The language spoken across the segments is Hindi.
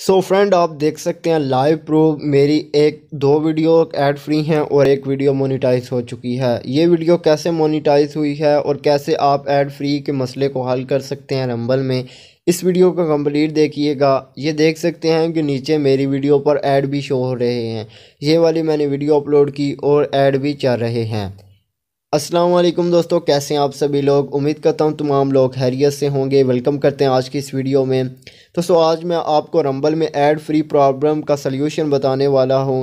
सो so फ्रेंड आप देख सकते हैं लाइव प्रूफ मेरी एक दो वीडियो एड फ्री हैं और एक वीडियो मोनिटाइज हो चुकी है ये वीडियो कैसे मोनिटाइज हुई है और कैसे आप ऐड फ्री के मसले को हल कर सकते हैं रंबल में इस वीडियो को कंप्लीट देखिएगा ये देख सकते हैं कि नीचे मेरी वीडियो पर ऐड भी शो हो रहे हैं ये वाली मैंने वीडियो अपलोड की और ऐड भी चल रहे हैं असलम दोस्तों कैसे हैं आप सभी लोग उम्मीद करता हूँ तमाम लोग हैरियत से होंगे वेलकम करते हैं आज की इस वीडियो में दोस्तों आज मैं आपको रंबल में एड फ्री प्रॉब्लम का सलूशन बताने वाला हूँ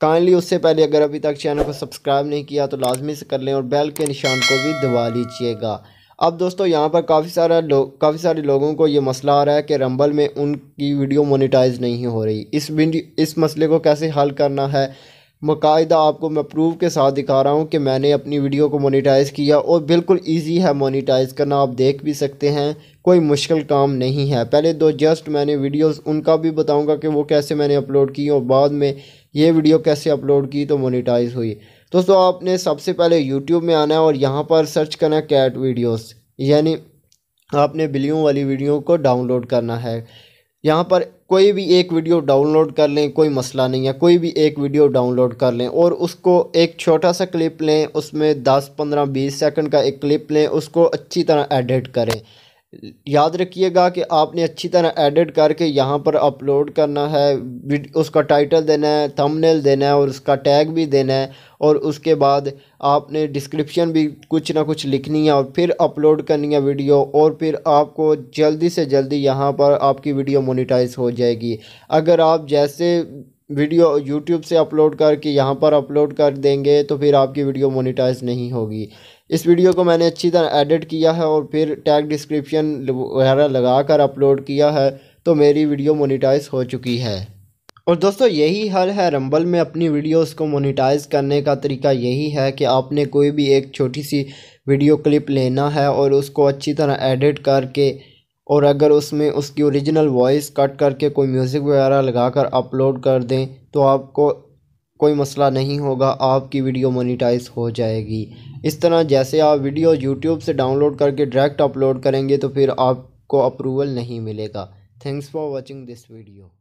काइंडली उससे पहले अगर अभी तक चैनल को सब्सक्राइब नहीं किया तो लाजमी से कर लें और बेल के निशान को भी दबा लीजिएगा अब दोस्तों यहाँ पर काफ़ी सारा लोग काफ़ी सारे लोगों को ये मसला आ रहा है कि रंबल में उनकी वीडियो मोनिटाइज नहीं हो रही इस इस मसले को कैसे हल करना है बाकायदा आपको मैं प्रूफ के साथ दिखा रहा हूँ कि मैंने अपनी वीडियो को मोनिटाइज़ किया और बिल्कुल इजी है मोनिटाइज़ करना आप देख भी सकते हैं कोई मुश्किल काम नहीं है पहले दो तो जस्ट मैंने वीडियोस उनका भी बताऊंगा कि वो कैसे मैंने अपलोड की और बाद में ये वीडियो कैसे अपलोड की तो मोनिटाइज़ हुई दोस्तों आपने सबसे पहले यूट्यूब में आना है और यहाँ पर सर्च करना है कैट वीडियोज़ यानी आपने बिलियों वाली वीडियो को डाउनलोड करना है यहाँ पर कोई भी एक वीडियो डाउनलोड कर लें कोई मसला नहीं है कोई भी एक वीडियो डाउनलोड कर लें और उसको एक छोटा सा क्लिप लें उसमें 10 15 20 सेकंड का एक क्लिप लें उसको अच्छी तरह एडिट करें याद रखिएगा कि आपने अच्छी तरह एडिट करके यहाँ पर अपलोड करना है उसका टाइटल देना है थंबनेल देना है और उसका टैग भी देना है और उसके बाद आपने डिस्क्रिप्शन भी कुछ ना कुछ लिखनी है और फिर अपलोड करनी है वीडियो और फिर आपको जल्दी से जल्दी यहाँ पर आपकी वीडियो मोनिटाइज हो जाएगी अगर आप जैसे वीडियो यूट्यूब से अपलोड करके यहाँ पर अपलोड कर देंगे तो फिर आपकी वीडियो मोनिटाइज नहीं होगी इस वीडियो को मैंने अच्छी तरह एडिट किया है और फिर टैग डिस्क्रिप्शन वगैरह लगा कर अपलोड किया है तो मेरी वीडियो मोनिटाइज हो चुकी है और दोस्तों यही हल है रंबल में अपनी वीडियोस को मोनिटाइज करने का तरीका यही है कि आपने कोई भी एक छोटी सी वीडियो क्लिप लेना है और उसको अच्छी तरह एडिट करके और अगर उसमें उसकी ओरिजिनल वॉइस कट करके कोई म्यूज़िक वगैरह लगाकर अपलोड कर दें तो आपको कोई मसला नहीं होगा आपकी वीडियो मोनिटाइज हो जाएगी इस तरह जैसे आप वीडियो यूट्यूब से डाउनलोड करके डायरेक्ट अपलोड करेंगे तो फिर आपको अप्रूवल नहीं मिलेगा thanks for watching this video